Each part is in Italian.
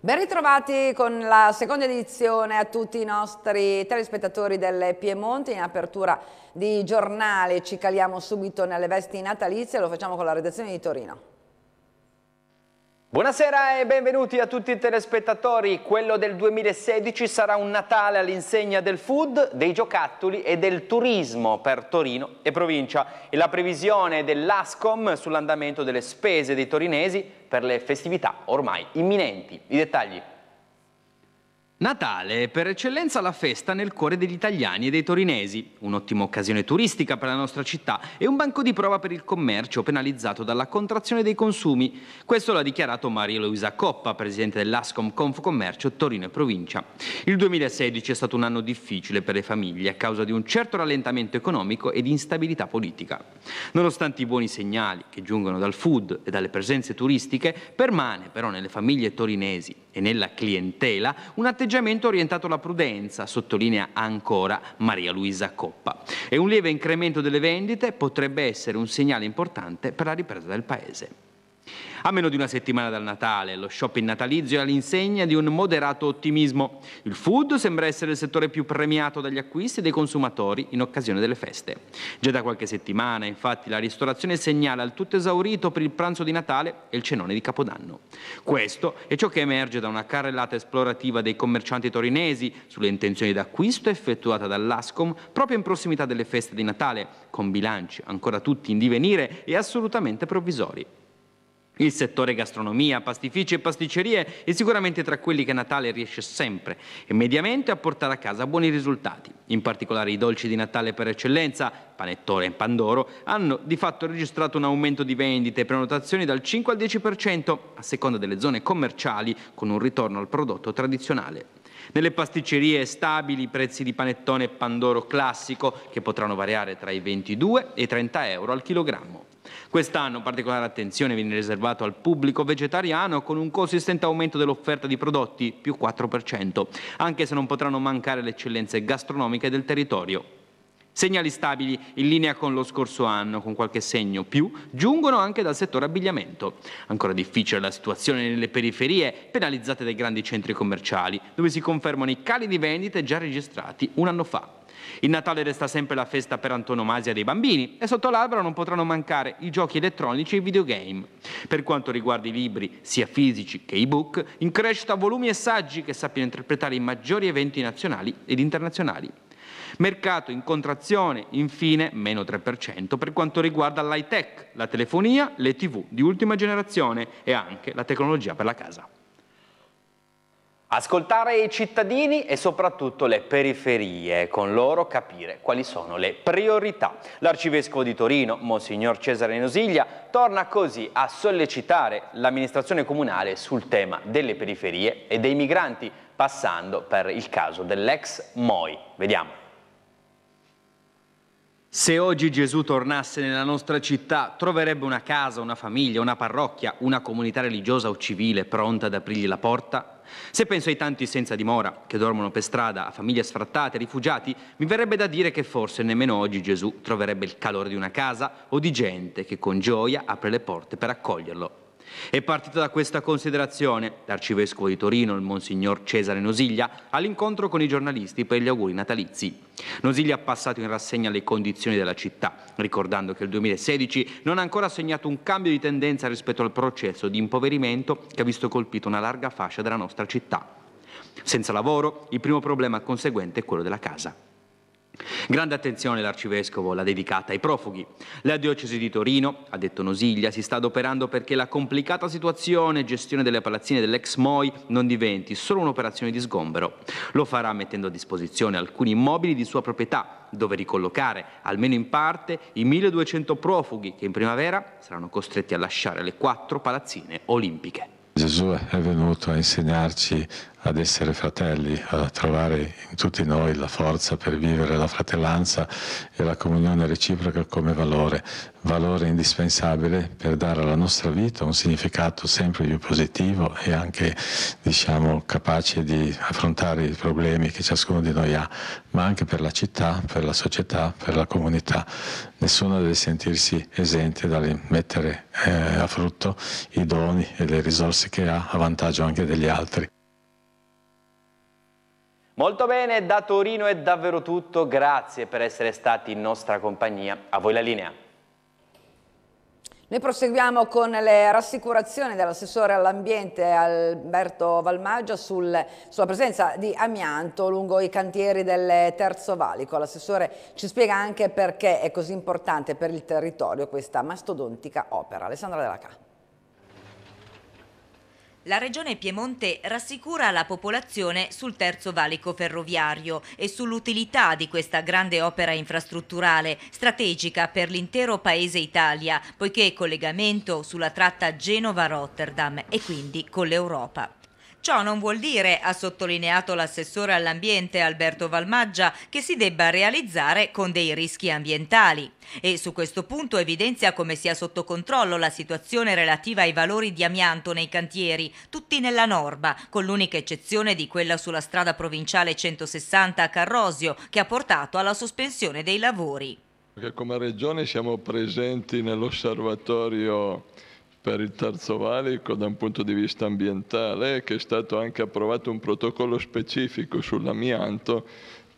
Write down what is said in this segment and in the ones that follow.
Ben ritrovati con la seconda edizione a tutti i nostri telespettatori del Piemonte in apertura di giornale. Ci caliamo subito nelle vesti natalizie e lo facciamo con la redazione di Torino. Buonasera e benvenuti a tutti i telespettatori. Quello del 2016 sarà un Natale all'insegna del food, dei giocattoli e del turismo per Torino e provincia. E la previsione dell'ASCOM sull'andamento delle spese dei torinesi per le festività ormai imminenti. I dettagli Natale è per eccellenza la festa nel cuore degli italiani e dei torinesi, un'ottima occasione turistica per la nostra città e un banco di prova per il commercio penalizzato dalla contrazione dei consumi. Questo l'ha dichiarato Maria Luisa Coppa, presidente dell'Ascom Confcommercio Torino e Provincia. Il 2016 è stato un anno difficile per le famiglie a causa di un certo rallentamento economico e di instabilità politica. Nonostante i buoni segnali che giungono dal food e dalle presenze turistiche, permane però nelle famiglie torinesi e nella clientela un atteggiamento atteggiamento orientato alla prudenza, sottolinea ancora Maria Luisa Coppa. E un lieve incremento delle vendite potrebbe essere un segnale importante per la ripresa del Paese. A meno di una settimana dal Natale, lo shopping natalizio è all'insegna di un moderato ottimismo. Il food sembra essere il settore più premiato dagli acquisti dei consumatori in occasione delle feste. Già da qualche settimana, infatti, la ristorazione segnala il tutto esaurito per il pranzo di Natale e il cenone di Capodanno. Questo è ciò che emerge da una carrellata esplorativa dei commercianti torinesi sulle intenzioni d'acquisto effettuata dall'ASCOM proprio in prossimità delle feste di Natale, con bilanci ancora tutti in divenire e assolutamente provvisori. Il settore gastronomia, pastifici e pasticcerie è sicuramente tra quelli che Natale riesce sempre e mediamente a portare a casa buoni risultati. In particolare i dolci di Natale per eccellenza, panettone e pandoro, hanno di fatto registrato un aumento di vendite e prenotazioni dal 5 al 10% a seconda delle zone commerciali con un ritorno al prodotto tradizionale. Nelle pasticcerie stabili i prezzi di panettone e pandoro classico che potranno variare tra i 22 e i 30 euro al chilogrammo. Quest'anno particolare attenzione viene riservato al pubblico vegetariano con un consistente aumento dell'offerta di prodotti più 4%, anche se non potranno mancare le eccellenze gastronomiche del territorio. Segnali stabili in linea con lo scorso anno, con qualche segno più, giungono anche dal settore abbigliamento. Ancora difficile la situazione nelle periferie penalizzate dai grandi centri commerciali, dove si confermano i cali di vendite già registrati un anno fa. Il Natale resta sempre la festa per antonomasia dei bambini e sotto l'albero non potranno mancare i giochi elettronici e i videogame. Per quanto riguarda i libri, sia fisici che ebook, in crescita volumi e saggi che sappiano interpretare i maggiori eventi nazionali ed internazionali. Mercato in contrazione, infine, meno 3% per quanto riguarda l'high tech, la telefonia, le tv di ultima generazione e anche la tecnologia per la casa. Ascoltare i cittadini e soprattutto le periferie, con loro capire quali sono le priorità. L'arcivescovo di Torino, Monsignor Cesare Nosiglia, torna così a sollecitare l'amministrazione comunale sul tema delle periferie e dei migranti, passando per il caso dell'ex MOI. Vediamo. Se oggi Gesù tornasse nella nostra città, troverebbe una casa, una famiglia, una parrocchia, una comunità religiosa o civile pronta ad aprirgli la porta? Se penso ai tanti senza dimora, che dormono per strada, a famiglie sfrattate, rifugiati, mi verrebbe da dire che forse nemmeno oggi Gesù troverebbe il calore di una casa o di gente che con gioia apre le porte per accoglierlo è partito da questa considerazione l'arcivescovo di Torino, il monsignor Cesare Nosiglia, all'incontro con i giornalisti per gli auguri natalizi. Nosiglia ha passato in rassegna le condizioni della città, ricordando che il 2016 non ha ancora segnato un cambio di tendenza rispetto al processo di impoverimento che ha visto colpito una larga fascia della nostra città. Senza lavoro, il primo problema conseguente è quello della casa. Grande attenzione l'arcivescovo l'ha dedicata ai profughi. La diocesi di Torino, ha detto Nosiglia, si sta adoperando perché la complicata situazione e gestione delle palazzine dell'ex MOI non diventi solo un'operazione di sgombero. Lo farà mettendo a disposizione alcuni immobili di sua proprietà, dove ricollocare, almeno in parte, i 1200 profughi che in primavera saranno costretti a lasciare le quattro palazzine olimpiche. Gesù è venuto a insegnarci ad essere fratelli, a trovare in tutti noi la forza per vivere la fratellanza e la comunione reciproca come valore, valore indispensabile per dare alla nostra vita un significato sempre più positivo e anche diciamo, capace di affrontare i problemi che ciascuno di noi ha, ma anche per la città, per la società, per la comunità. Nessuno deve sentirsi esente dal mettere eh, a frutto i doni e le risorse che ha a vantaggio anche degli altri. Molto bene, da Torino è davvero tutto, grazie per essere stati in nostra compagnia, a voi la linea. Noi proseguiamo con le rassicurazioni dell'assessore all'ambiente Alberto Valmaggio sul, sulla presenza di amianto lungo i cantieri del Terzo Valico. L'assessore ci spiega anche perché è così importante per il territorio questa mastodontica opera. Alessandra Della Cà. La Regione Piemonte rassicura la popolazione sul terzo valico ferroviario e sull'utilità di questa grande opera infrastrutturale, strategica per l'intero paese Italia, poiché è collegamento sulla tratta Genova-Rotterdam e quindi con l'Europa. Ciò non vuol dire, ha sottolineato l'assessore all'ambiente Alberto Valmaggia, che si debba realizzare con dei rischi ambientali. E su questo punto evidenzia come sia sotto controllo la situazione relativa ai valori di amianto nei cantieri, tutti nella norma, con l'unica eccezione di quella sulla strada provinciale 160 a Carrosio, che ha portato alla sospensione dei lavori. Come regione siamo presenti nell'osservatorio per il Terzo Valico ecco, da un punto di vista ambientale, che è stato anche approvato un protocollo specifico sull'amianto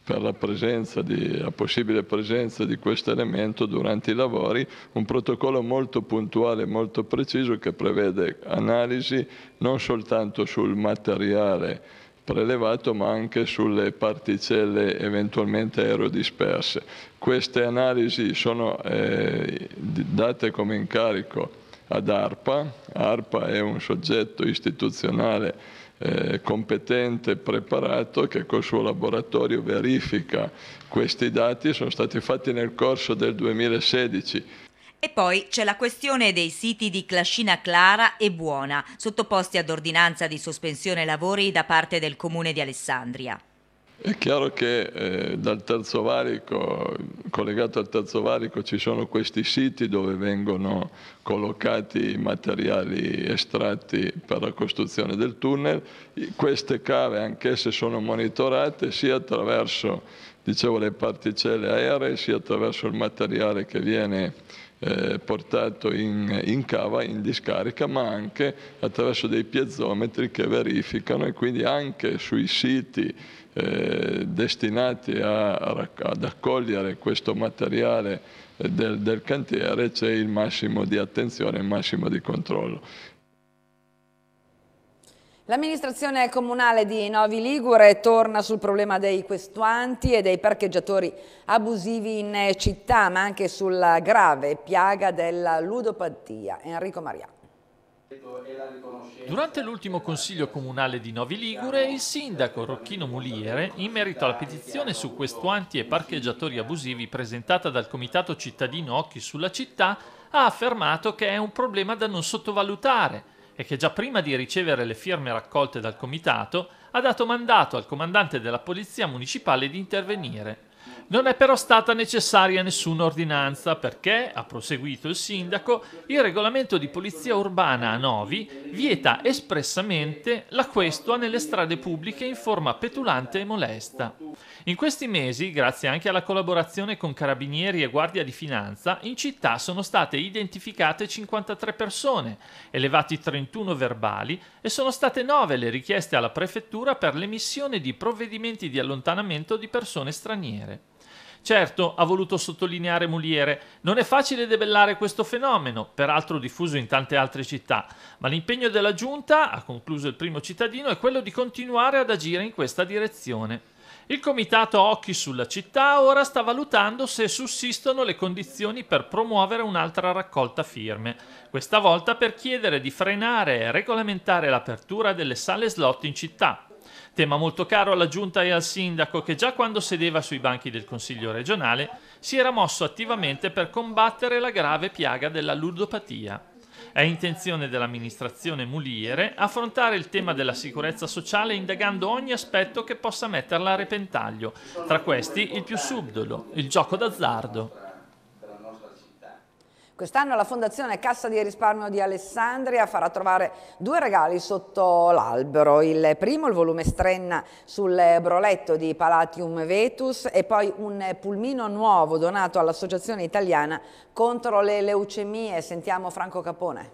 per la, presenza di, la possibile presenza di questo elemento durante i lavori, un protocollo molto puntuale, molto preciso che prevede analisi non soltanto sul materiale prelevato ma anche sulle particelle eventualmente aerodisperse. Queste analisi sono eh, date come incarico ad ARPA. ARPA è un soggetto istituzionale eh, competente, preparato, che col suo laboratorio verifica questi dati, sono stati fatti nel corso del 2016. E poi c'è la questione dei siti di Clascina Clara e Buona, sottoposti ad ordinanza di sospensione lavori da parte del Comune di Alessandria. È chiaro che eh, dal terzo varico, collegato al terzo varico, ci sono questi siti dove vengono collocati i materiali estratti per la costruzione del tunnel. Queste cave anch'esse sono monitorate sia attraverso dicevo, le particelle aeree, sia attraverso il materiale che viene eh, portato in, in, cava, in discarica, ma anche attraverso dei piezometri che verificano e quindi anche sui siti eh, destinati a, ad accogliere questo materiale eh, del, del cantiere c'è il massimo di attenzione, il massimo di controllo. L'amministrazione comunale di Novi Ligure torna sul problema dei questuanti e dei parcheggiatori abusivi in città, ma anche sulla grave piaga della ludopatia. Enrico Maria. Durante l'ultimo consiglio comunale di Novi Ligure, il sindaco Rocchino Muliere, in merito alla petizione su questuanti e parcheggiatori abusivi presentata dal comitato cittadino Occhi sulla città, ha affermato che è un problema da non sottovalutare e che già prima di ricevere le firme raccolte dal comitato ha dato mandato al comandante della polizia municipale di intervenire non è però stata necessaria nessuna ordinanza perché, ha proseguito il sindaco, il regolamento di polizia urbana a Novi vieta espressamente la questua nelle strade pubbliche in forma petulante e molesta. In questi mesi, grazie anche alla collaborazione con carabinieri e guardia di finanza, in città sono state identificate 53 persone, elevati 31 verbali e sono state 9 le richieste alla prefettura per l'emissione di provvedimenti di allontanamento di persone straniere. Certo, ha voluto sottolineare Muliere, non è facile debellare questo fenomeno, peraltro diffuso in tante altre città, ma l'impegno della Giunta, ha concluso il primo cittadino, è quello di continuare ad agire in questa direzione. Il comitato Occhi sulla città ora sta valutando se sussistono le condizioni per promuovere un'altra raccolta firme, questa volta per chiedere di frenare e regolamentare l'apertura delle sale slot in città tema molto caro alla giunta e al sindaco che già quando sedeva sui banchi del Consiglio regionale si era mosso attivamente per combattere la grave piaga della ludopatia. È intenzione dell'amministrazione Muliere affrontare il tema della sicurezza sociale indagando ogni aspetto che possa metterla a repentaglio, tra questi il più subdolo, il gioco d'azzardo. Quest'anno la Fondazione Cassa di Risparmio di Alessandria farà trovare due regali sotto l'albero. Il primo, il volume Strenna sul broletto di Palatium Vetus e poi un pulmino nuovo donato all'Associazione Italiana contro le leucemie. Sentiamo Franco Capone.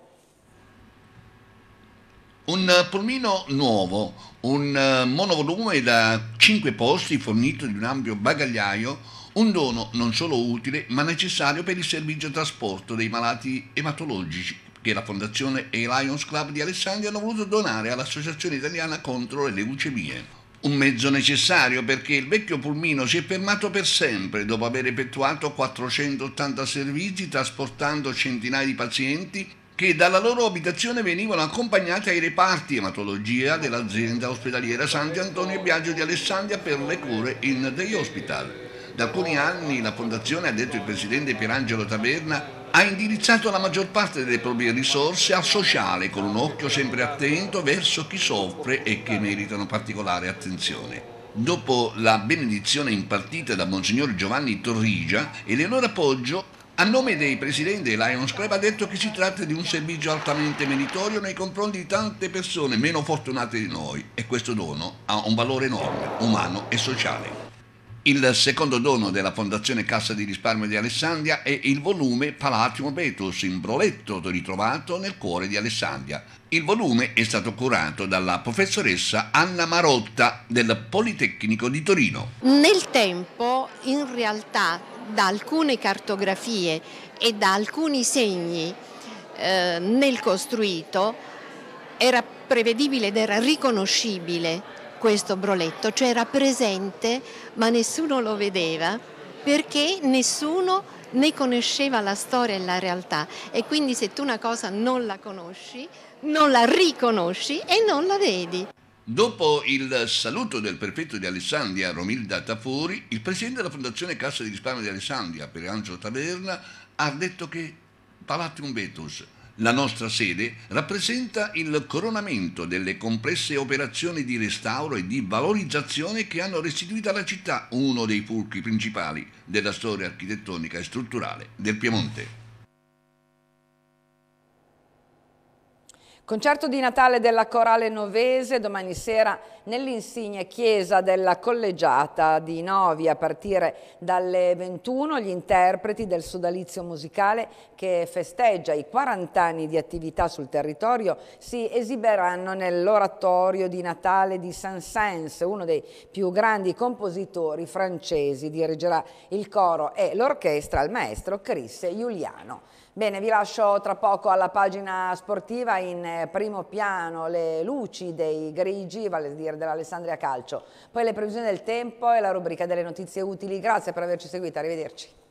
Un pulmino nuovo, un monovolume da 5 posti fornito di un ampio bagagliaio un dono non solo utile, ma necessario per il servizio trasporto dei malati ematologici che la Fondazione e i Lions Club di Alessandria hanno voluto donare all'Associazione Italiana contro le leucemie. Un mezzo necessario perché il vecchio pulmino si è fermato per sempre dopo aver effettuato 480 servizi trasportando centinaia di pazienti che dalla loro abitazione venivano accompagnati ai reparti ematologia dell'azienda ospedaliera Santi Antonio Biagio di Alessandria per le cure in The Hospital. Da alcuni anni la Fondazione, ha detto il Presidente Pierangelo Taverna, ha indirizzato la maggior parte delle proprie risorse al sociale con un occhio sempre attento verso chi soffre e che meritano particolare attenzione. Dopo la benedizione impartita da Monsignor Giovanni Torrigia, Eleonora Poggio a nome dei presidenti del Lions Club ha detto che si tratta di un servizio altamente meritorio nei confronti di tante persone meno fortunate di noi e questo dono ha un valore enorme, umano e sociale il secondo dono della Fondazione Cassa di Risparmio di Alessandria è il volume Palatium Betus in broletto ritrovato nel cuore di Alessandria. Il volume è stato curato dalla professoressa Anna Marotta del Politecnico di Torino. Nel tempo, in realtà, da alcune cartografie e da alcuni segni eh, nel costruito era prevedibile ed era riconoscibile questo broletto, cioè era presente ma nessuno lo vedeva perché nessuno ne conosceva la storia e la realtà e quindi se tu una cosa non la conosci, non la riconosci e non la vedi. Dopo il saluto del prefetto di Alessandria, Romilda Tafori, il presidente della Fondazione Cassa di Risparmio di Alessandria, Perangelo Taverna, ha detto che Palatium Betus la nostra sede rappresenta il coronamento delle complesse operazioni di restauro e di valorizzazione che hanno restituito alla città uno dei fulcri principali della storia architettonica e strutturale del Piemonte. Concerto di Natale della Corale Novese domani sera nell'insigne chiesa della collegiata di Novi a partire dalle 21 gli interpreti del sodalizio musicale che festeggia i 40 anni di attività sul territorio si esiberanno nell'oratorio di Natale di Saint-Saëns, uno dei più grandi compositori francesi. Dirigerà il coro e l'orchestra al maestro Chris Giuliano. Bene, vi lascio tra poco alla pagina sportiva in eh, primo piano le luci dei grigi, vale a dire dell'Alessandria Calcio, poi le previsioni del tempo e la rubrica delle notizie utili. Grazie per averci seguito, arrivederci.